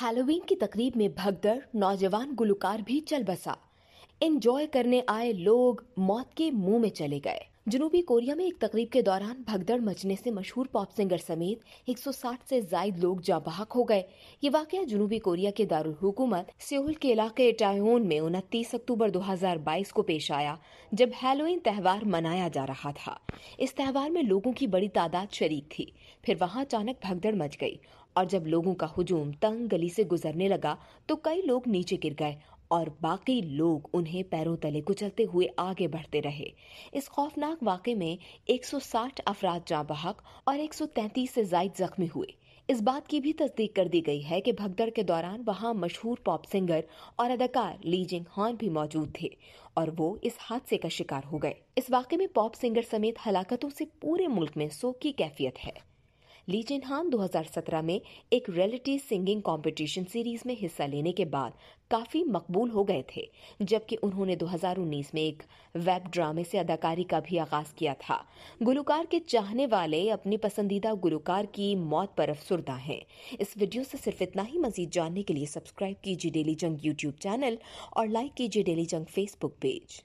Halloween की तकरीब में भगदड़ नौजवान गुलकार भी चल बसा एंजॉय करने आए लोग मौत के मुंह में चले गए जनूबी कोरिया में एक तकरीब के दौरान भगदड़ मचने से मशहूर पॉप सिंगर समेत 160 से जायद लोग जाबाहक हो गए ये वाक़ जनूबी कोरिया के दारुल हुकूमत सेउल के इलाके टायोन में उनतीस अक्टूबर 2022 को पेश आया जब हेलोइन त्यौहार मनाया जा रहा था इस त्यौहार में लोगों की बड़ी तादाद शरीक थी फिर वहाँ अचानक भगदड़ मच गई और जब लोगों का हुजूम तंग गली से गुजरने लगा तो कई लोग नीचे गिर गए और बाकी लोग उन्हें पैरों तले कुचलते हुए आगे बढ़ते रहे इस खौफनाक वाक़े में 160 अफराद जा बहक और 133 से जायद जख्मी हुए इस बात की भी तस्दीक कर दी गई है कि भगदड़ के दौरान वहां मशहूर पॉप सिंगर और अदाकार लीजिंग हॉन भी मौजूद थे और वो इस हादसे का शिकार हो गए इस वाक़े में पॉप सिंगर समेत हलाकतों से पूरे मुल्क में शोक की कैफियत है ली चिन्हान 2017 में एक रियलिटी सिंगिंग कंपटीशन सीरीज में हिस्सा लेने के बाद काफी मकबूल हो गए थे जबकि उन्होंने 2019 में एक वेब ड्रामे से अदाकारी का भी आगाज किया था गुलकार के चाहने वाले अपने पसंदीदा गुलकार की मौत पर अफसरदा हैं इस वीडियो से सिर्फ इतना ही मजीद जानने के लिए सब्सक्राइब कीजिए डेली जंग यूट्यूब चैनल और लाइक कीजिए डेली जंग फेसबुक पेज